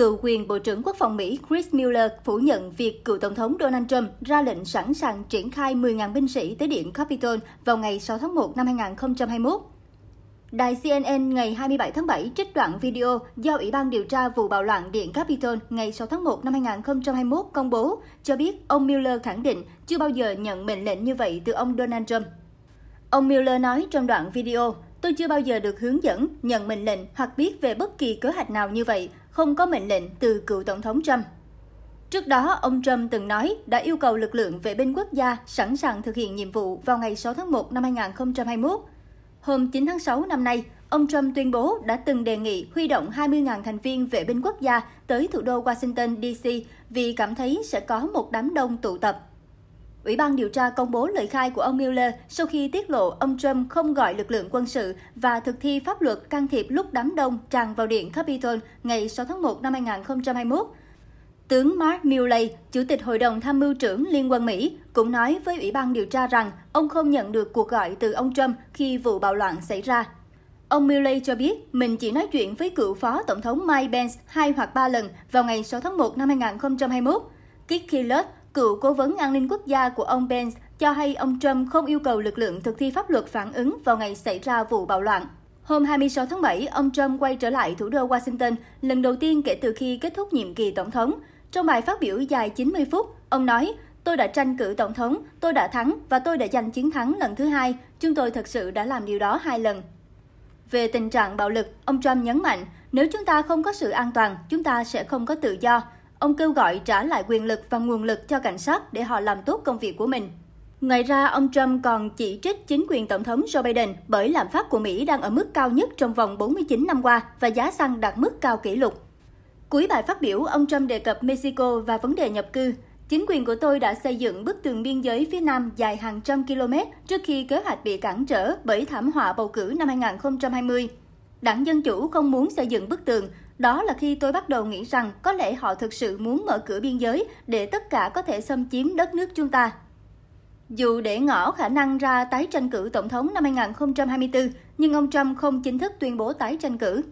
Cựu quyền Bộ trưởng Quốc phòng Mỹ Chris Miller phủ nhận việc cựu Tổng thống Donald Trump ra lệnh sẵn sàng triển khai 10.000 binh sĩ tới điện Capitol vào ngày 6 tháng 1 năm 2021. Đài CNN ngày 27 tháng 7 trích đoạn video do Ủy ban điều tra vụ bạo loạn Điện Capitol ngày 6 tháng 1 năm 2021 công bố, cho biết ông Miller khẳng định chưa bao giờ nhận mệnh lệnh như vậy từ ông Donald Trump. Ông Miller nói trong đoạn video, Tôi chưa bao giờ được hướng dẫn, nhận mệnh lệnh hoặc biết về bất kỳ kế hoạch nào như vậy không có mệnh lệnh từ cựu Tổng thống Trump. Trước đó, ông Trump từng nói đã yêu cầu lực lượng vệ binh quốc gia sẵn sàng thực hiện nhiệm vụ vào ngày 6 tháng 1 năm 2021. Hôm 9 tháng 6 năm nay, ông Trump tuyên bố đã từng đề nghị huy động 20.000 thành viên vệ binh quốc gia tới thủ đô Washington, DC vì cảm thấy sẽ có một đám đông tụ tập Ủy ban điều tra công bố lời khai của ông Mueller sau khi tiết lộ ông Trump không gọi lực lượng quân sự và thực thi pháp luật can thiệp lúc đám đông tràn vào điện Capitol ngày 6 tháng 1 năm 2021. Tướng Mark Milley, Chủ tịch Hội đồng Tham mưu trưởng Liên quân Mỹ, cũng nói với Ủy ban điều tra rằng ông không nhận được cuộc gọi từ ông Trump khi vụ bạo loạn xảy ra. Ông Milley cho biết mình chỉ nói chuyện với cựu phó tổng thống Mike Pence hai hoặc ba lần vào ngày 6 tháng 1 năm 2021. Keith Killett, Cựu cố vấn an ninh quốc gia của ông Pence cho hay ông Trump không yêu cầu lực lượng thực thi pháp luật phản ứng vào ngày xảy ra vụ bạo loạn. Hôm 26 tháng 7, ông Trump quay trở lại thủ đô Washington lần đầu tiên kể từ khi kết thúc nhiệm kỳ tổng thống. Trong bài phát biểu dài 90 phút, ông nói, Tôi đã tranh cử tổng thống, tôi đã thắng và tôi đã giành chiến thắng lần thứ hai. Chúng tôi thật sự đã làm điều đó hai lần. Về tình trạng bạo lực, ông Trump nhấn mạnh, nếu chúng ta không có sự an toàn, chúng ta sẽ không có tự do. Ông kêu gọi trả lại quyền lực và nguồn lực cho cảnh sát để họ làm tốt công việc của mình. Ngoài ra, ông Trump còn chỉ trích chính quyền Tổng thống Joe Biden bởi lạm phát của Mỹ đang ở mức cao nhất trong vòng 49 năm qua và giá xăng đạt mức cao kỷ lục. Cuối bài phát biểu, ông Trump đề cập Mexico và vấn đề nhập cư. Chính quyền của tôi đã xây dựng bức tường biên giới phía Nam dài hàng trăm km trước khi kế hoạch bị cản trở bởi thảm họa bầu cử năm 2020. Đảng Dân Chủ không muốn xây dựng bức tường. Đó là khi tôi bắt đầu nghĩ rằng có lẽ họ thực sự muốn mở cửa biên giới để tất cả có thể xâm chiếm đất nước chúng ta. Dù để ngỏ khả năng ra tái tranh cử tổng thống năm 2024, nhưng ông Trump không chính thức tuyên bố tái tranh cử.